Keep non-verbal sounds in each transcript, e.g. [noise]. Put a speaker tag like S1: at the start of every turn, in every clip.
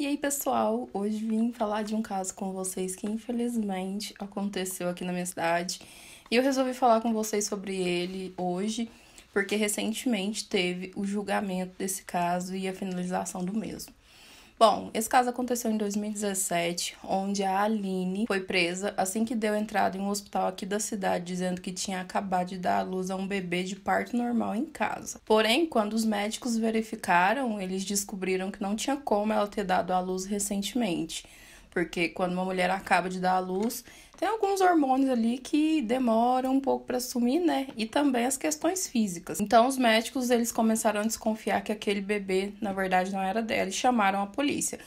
S1: E aí, pessoal, hoje vim falar de um caso com vocês que infelizmente aconteceu aqui na minha cidade. E eu resolvi falar com vocês sobre ele hoje, porque recentemente teve o julgamento desse caso e a finalização do mesmo. Bom, esse caso aconteceu em 2017, onde a Aline foi presa assim que deu entrada em um hospital aqui da cidade dizendo que tinha acabado de dar à luz a um bebê de parto normal em casa. Porém, quando os médicos verificaram, eles descobriram que não tinha como ela ter dado à luz recentemente, porque quando uma mulher acaba de dar à luz, tem alguns hormônios ali que demoram um pouco para sumir, né? E também as questões físicas. Então os médicos eles começaram a desconfiar que aquele bebê, na verdade, não era dela e chamaram a polícia.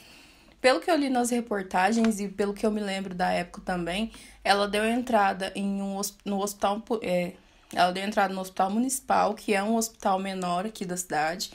S1: Pelo que eu li nas reportagens e pelo que eu me lembro da época também, ela deu entrada em um no hospital é, ela deu entrada no hospital municipal, que é um hospital menor aqui da cidade.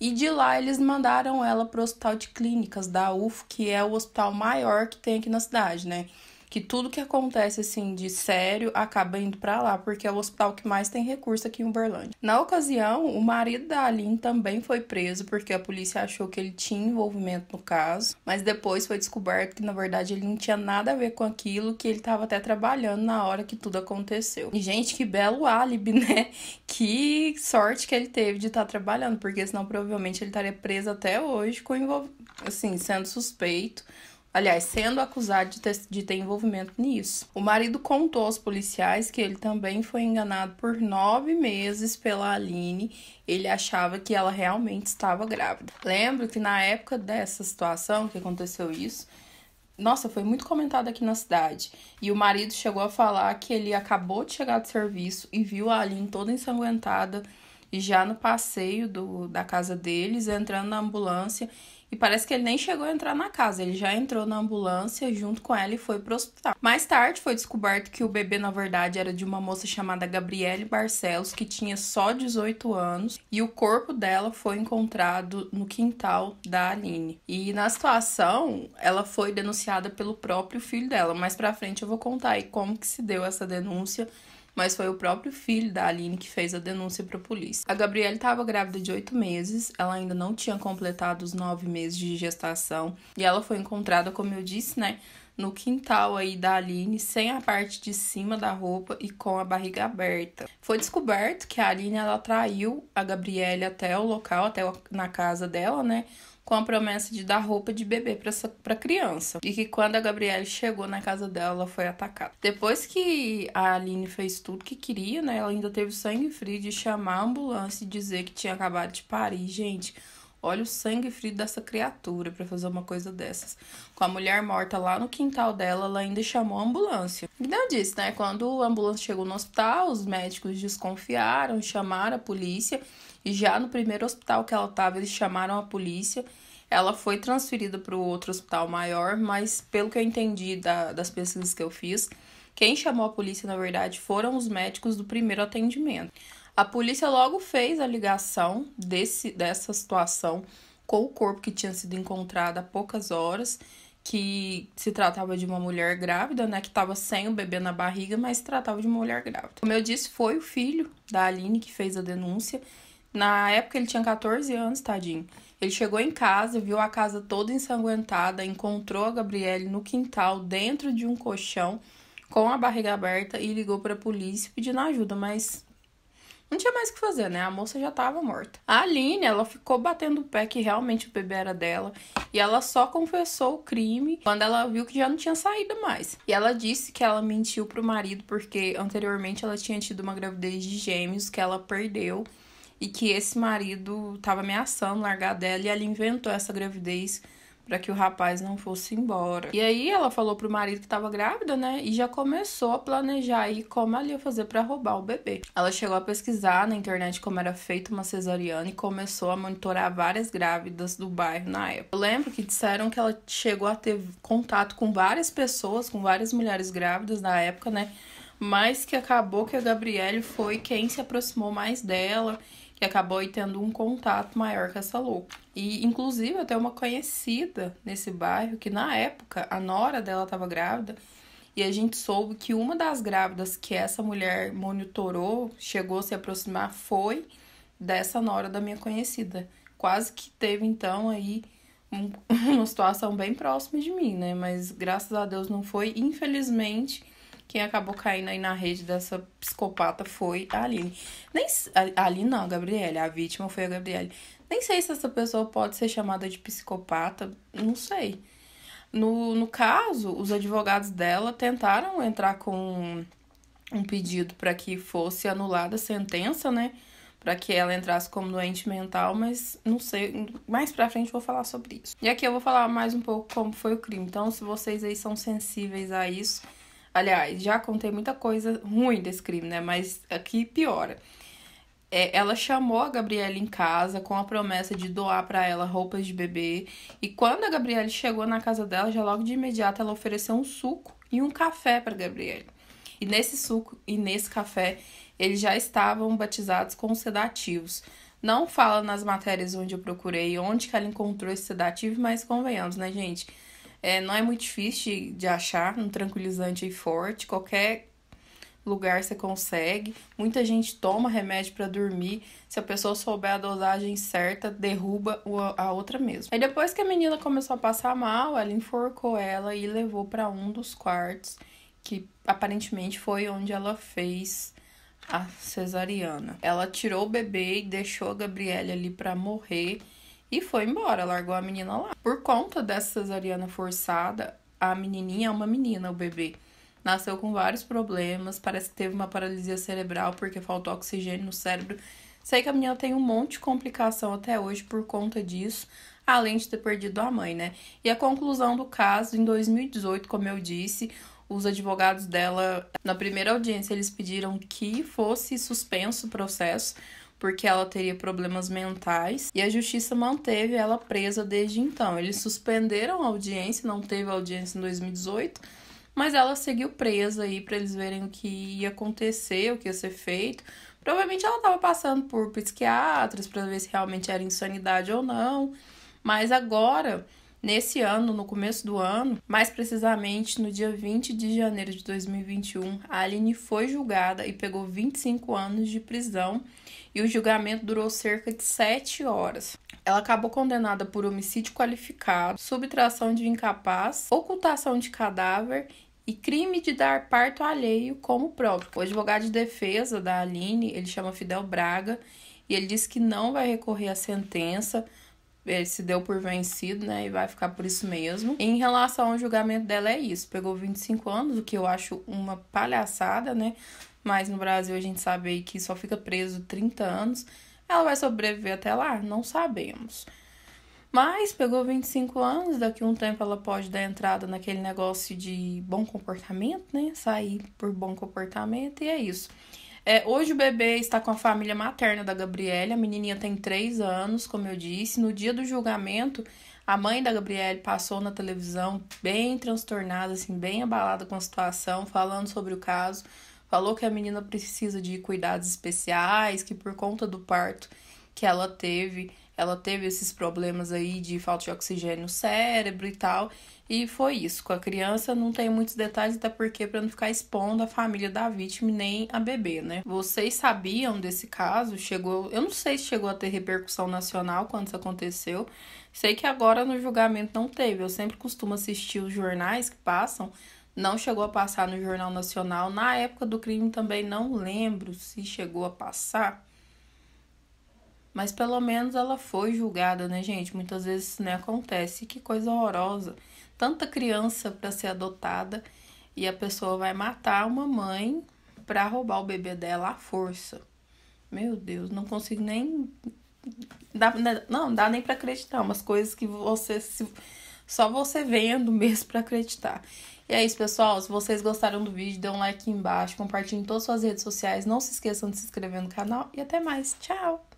S1: E de lá eles mandaram ela para o hospital de clínicas da UF, que é o hospital maior que tem aqui na cidade, né? que tudo que acontece assim de sério acaba indo para lá, porque é o hospital que mais tem recurso aqui em Uberlândia. Na ocasião, o marido da Aline também foi preso porque a polícia achou que ele tinha envolvimento no caso, mas depois foi descoberto que na verdade ele não tinha nada a ver com aquilo, que ele estava até trabalhando na hora que tudo aconteceu. E gente, que belo álibi, [laughs] né? Que sorte que ele teve de estar tá trabalhando, porque senão provavelmente ele estaria preso até hoje com envolv... assim, sendo suspeito aliás, sendo acusado de ter, de ter, envolvimento nisso. O marido contou aos policiais que ele também foi enganado por nove meses pela Aline. Ele achava que ela realmente estava grávida. Lembro que na época dessa situação que aconteceu isso, nossa, foi muito comentado aqui na cidade. E o marido chegou a falar que ele acabou de chegar do serviço e viu a Aline toda ensanguentada e já no passeio do, da casa deles, entrando na ambulância e parece que ele nem chegou a entrar na casa, ele já entrou na ambulância junto com ela e foi pro hospital. Mais tarde foi descoberto que o bebê, na verdade, era de uma moça chamada Gabriele Barcelos, que tinha só 18 anos, e o corpo dela foi encontrado no quintal da Aline. E na situação, ela foi denunciada pelo próprio filho dela. Mais pra frente eu vou contar aí como que se deu essa denúncia mas foi o próprio filho da Aline que fez a denúncia para a polícia. A Gabriela estava grávida de oito meses, ela ainda não tinha completado os nove meses de gestação e ela foi encontrada, como eu disse, né, no quintal aí da Aline, sem a parte de cima da roupa e com a barriga aberta. Foi descoberto que a Aline ela traiu a Gabriela até o local, até na casa dela, né? com a promessa de dar roupa de bebê para criança. E que quando a Gabriele chegou na casa dela, ela foi atacada. Depois que a Aline fez tudo que queria, né? Ela ainda teve sangue frio de chamar a ambulância e dizer que tinha acabado de parir. Gente, Olha o sangue frio dessa criatura para fazer uma coisa dessas. Com a mulher morta lá no quintal dela, ela ainda chamou a ambulância. Não disse, né? Quando a ambulância chegou no hospital, os médicos desconfiaram, chamaram a polícia e já no primeiro hospital que ela estava, eles chamaram a polícia. Ela foi transferida para o outro hospital maior, mas pelo que eu entendi da, das pesquisas que eu fiz, quem chamou a polícia, na verdade, foram os médicos do primeiro atendimento. A polícia logo fez a ligação desse, dessa situação com o corpo que tinha sido encontrado há poucas horas, que se tratava de uma mulher grávida, né? Que estava sem o bebê na barriga, mas se tratava de uma mulher grávida. Como eu disse, foi o filho da Aline que fez a denúncia na época ele tinha 14 anos, tadinho. Ele chegou em casa, viu a casa toda ensanguentada, encontrou a Gabriele no quintal, dentro de um colchão, com a barriga aberta e ligou para a polícia pedindo ajuda, mas não tinha mais o que fazer, né? A moça já estava morta. A Aline, ela ficou batendo o pé que realmente o bebê era dela e ela só confessou o crime quando ela viu que já não tinha saída mais. E ela disse que ela mentiu pro marido porque anteriormente ela tinha tido uma gravidez de gêmeos que ela perdeu e que esse marido estava ameaçando largar dela e ela inventou essa gravidez para que o rapaz não fosse embora. E aí ela falou pro marido que estava grávida, né? E já começou a planejar aí como ela ia fazer para roubar o bebê. Ela chegou a pesquisar na internet como era feita uma cesariana e começou a monitorar várias grávidas do bairro na época. Eu lembro que disseram que ela chegou a ter contato com várias pessoas, com várias mulheres grávidas na época, né? Mas que acabou que a Gabriele foi quem se aproximou mais dela e acabou tendo um contato maior com essa louca. E, inclusive, até uma conhecida nesse bairro, que na época a nora dela estava grávida, e a gente soube que uma das grávidas que essa mulher monitorou, chegou a se aproximar, foi dessa nora da minha conhecida. Quase que teve, então, aí um, [laughs] uma situação bem próxima de mim, né? Mas graças a Deus não foi. Infelizmente quem acabou caindo aí na rede dessa psicopata foi a Aline. Nem, a Aline não, a Gabriele. A vítima foi a Gabriele. Nem sei se essa pessoa pode ser chamada de psicopata, não sei. No, no caso, os advogados dela tentaram entrar com um pedido para que fosse anulada a sentença, né? Para que ela entrasse como doente mental, mas não sei, mais pra frente vou falar sobre isso. E aqui eu vou falar mais um pouco como foi o crime. Então, se vocês aí são sensíveis a isso, Aliás, já contei muita coisa ruim desse crime, né? Mas aqui piora. É, ela chamou a Gabriela em casa com a promessa de doar para ela roupas de bebê. E quando a Gabriela chegou na casa dela, já logo de imediato ela ofereceu um suco e um café para Gabriela. E nesse suco e nesse café, eles já estavam batizados com sedativos. Não fala nas matérias onde eu procurei onde que ela encontrou esse sedativo, mas convenhamos, né, gente? É, não é muito difícil de achar um tranquilizante aí forte, qualquer lugar você consegue. Muita gente toma remédio para dormir. Se a pessoa souber a dosagem certa, derruba a outra mesmo. Aí depois que a menina começou a passar mal, ela enforcou ela e levou para um dos quartos, que aparentemente foi onde ela fez a cesariana. Ela tirou o bebê e deixou a Gabriela ali para morrer e foi embora, largou a menina lá. Por conta dessa cesariana forçada, a menininha é uma menina, o bebê. Nasceu com vários problemas, parece que teve uma paralisia cerebral porque faltou oxigênio no cérebro. Sei que a menina tem um monte de complicação até hoje por conta disso, além de ter perdido a mãe, né? E a conclusão do caso, em 2018, como eu disse, os advogados dela, na primeira audiência, eles pediram que fosse suspenso o processo porque ela teria problemas mentais, e a justiça manteve ela presa desde então. Eles suspenderam a audiência, não teve audiência em 2018, mas ela seguiu presa aí para eles verem o que ia acontecer, o que ia ser feito. Provavelmente ela estava passando por psiquiatras para ver se realmente era insanidade ou não, mas agora nesse ano, no começo do ano, mais precisamente no dia 20 de janeiro de 2021, a Aline foi julgada e pegou 25 anos de prisão e o julgamento durou cerca de 7 horas. Ela acabou condenada por homicídio qualificado, subtração de incapaz, ocultação de cadáver e crime de dar parto alheio como próprio. O advogado de defesa da Aline, ele chama Fidel Braga, e ele diz que não vai recorrer à sentença, ele se deu por vencido, né? E vai ficar por isso mesmo. Em relação ao julgamento dela, é isso. Pegou 25 anos, o que eu acho uma palhaçada, né? Mas no Brasil a gente sabe que só fica preso 30 anos. Ela vai sobreviver até lá? Não sabemos. Mas pegou 25 anos, daqui um tempo ela pode dar entrada naquele negócio de bom comportamento, né? Sair por bom comportamento, e é isso. É, hoje o bebê está com a família materna da Gabriele. A menininha tem 3 anos, como eu disse. No dia do julgamento, a mãe da Gabriele passou na televisão bem transtornada, assim, bem abalada com a situação, falando sobre o caso. Falou que a menina precisa de cuidados especiais, que por conta do parto que ela teve, ela teve esses problemas aí de falta de oxigênio no cérebro e tal. E foi isso. Com a criança não tem muitos detalhes, até porque para não ficar expondo a família da vítima nem a bebê, né? Vocês sabiam desse caso? Chegou, eu não sei se chegou a ter repercussão nacional quando isso aconteceu. Sei que agora no julgamento não teve. Eu sempre costumo assistir os jornais que passam. Não chegou a passar no Jornal Nacional. Na época do crime também não lembro se chegou a passar. Mas pelo menos ela foi julgada, né, gente? Muitas vezes isso né, acontece. Que coisa horrorosa. Tanta criança para ser adotada e a pessoa vai matar uma mãe para roubar o bebê dela à força. Meu Deus, não consigo nem dá, né, não, dá nem para acreditar, umas coisas que você se, só você vendo [laughs] mesmo para acreditar. E é isso, pessoal. Se vocês gostaram do vídeo, dê um like aqui embaixo, compartilhe em todas as suas redes sociais. Não se esqueçam de se inscrever no canal e até mais. Tchau!